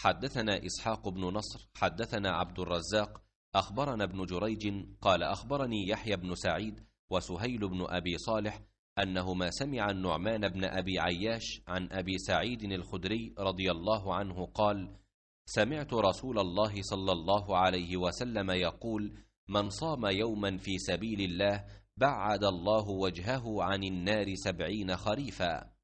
حدثنا إسحاق بن نصر حدثنا عبد الرزاق أخبرنا ابن جريج قال أخبرني يحيى بن سعيد وسهيل بن أبي صالح أنهما سمع النعمان بن أبي عياش عن أبي سعيد الخدري رضي الله عنه قال سمعت رسول الله صلى الله عليه وسلم يقول من صام يوما في سبيل الله بعد الله وجهه عن النار سبعين خريفا